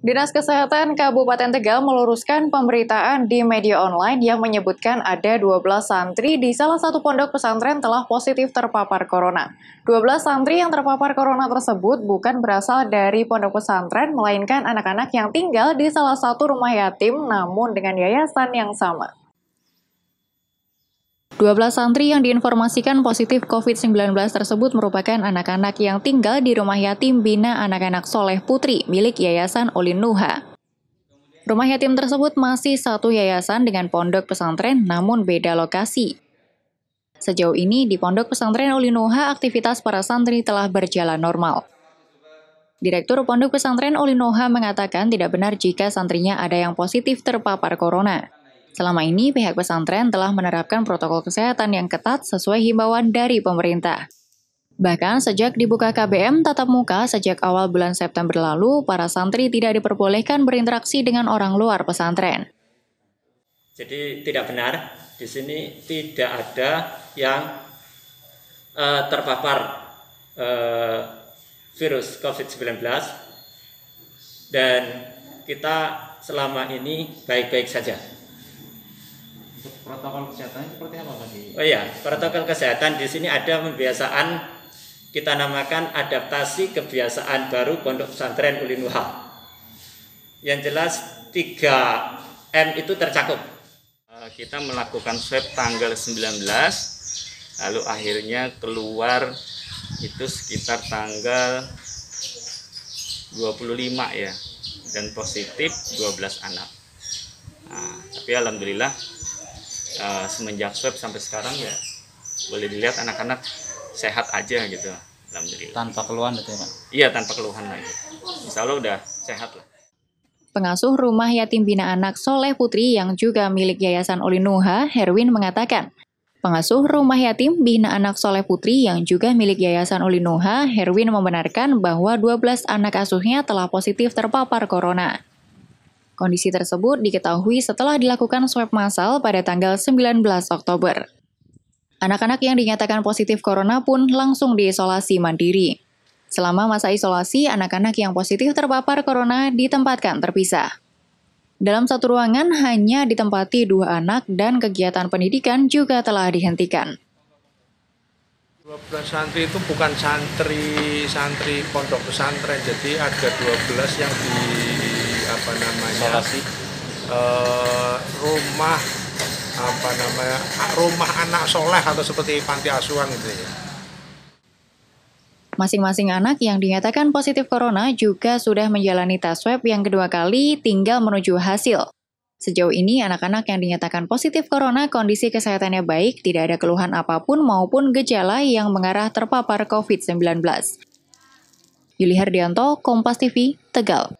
Dinas Kesehatan Kabupaten Tegal meluruskan pemberitaan di media online yang menyebutkan ada 12 santri di salah satu pondok pesantren telah positif terpapar corona. 12 santri yang terpapar corona tersebut bukan berasal dari pondok pesantren, melainkan anak-anak yang tinggal di salah satu rumah yatim namun dengan yayasan yang sama. 12 santri yang diinformasikan positif COVID-19 tersebut merupakan anak-anak yang tinggal di rumah yatim Bina Anak-anak Soleh Putri milik Yayasan Olin Nuha. Rumah yatim tersebut masih satu yayasan dengan pondok pesantren namun beda lokasi. Sejauh ini di pondok pesantren Olinoha aktivitas para santri telah berjalan normal. Direktur Pondok Pesantren Olinoha mengatakan tidak benar jika santrinya ada yang positif terpapar corona. Selama ini pihak pesantren telah menerapkan protokol kesehatan yang ketat sesuai himbauan dari pemerintah. Bahkan sejak dibuka KBM tatap muka sejak awal bulan September lalu, para santri tidak diperbolehkan berinteraksi dengan orang luar pesantren. Jadi tidak benar, di sini tidak ada yang uh, terpapar uh, virus COVID-19 dan kita selama ini baik-baik saja protokol kesehatan seperti apa Pak Oh iya, protokol kesehatan di sini ada pembiasaan kita namakan adaptasi kebiasaan baru pondok pesantren Ulinuha. Yang jelas 3 M itu tercakup. Eh, kita melakukan swab tanggal 19 lalu akhirnya keluar itu sekitar tanggal 25 ya dan positif 12 anak. Nah, tapi alhamdulillah uh, semenjak swab sampai sekarang ya boleh dilihat anak-anak sehat aja gitu alhamdulillah tanpa keluhan gitu ya pak iya tanpa keluhan lagi gitu. insya Allah udah sehat lah Pengasuh rumah yatim bina anak Soleh Putri yang juga milik Yayasan Olinuha, Herwin mengatakan, Pengasuh rumah yatim bina anak Soleh Putri yang juga milik Yayasan Olinuha, Herwin membenarkan bahwa 12 anak asuhnya telah positif terpapar corona. Kondisi tersebut diketahui setelah dilakukan swab massal pada tanggal 19 Oktober. Anak-anak yang dinyatakan positif corona pun langsung diisolasi mandiri. Selama masa isolasi, anak-anak yang positif terpapar corona ditempatkan terpisah. Dalam satu ruangan hanya ditempati dua anak dan kegiatan pendidikan juga telah dihentikan. 12 santri itu bukan santri santri pondok pesantren, jadi ada 12 yang di apa namanya uh, rumah apa namanya rumah anak soleh atau seperti panti asuhan gitu ya. Masing-masing anak yang dinyatakan positif corona juga sudah menjalani tes swab yang kedua kali tinggal menuju hasil. Sejauh ini anak-anak yang dinyatakan positif corona kondisi kesehatannya baik, tidak ada keluhan apapun maupun gejala yang mengarah terpapar COVID-19. Yuli Hardianto, Kompas TV, Tegal.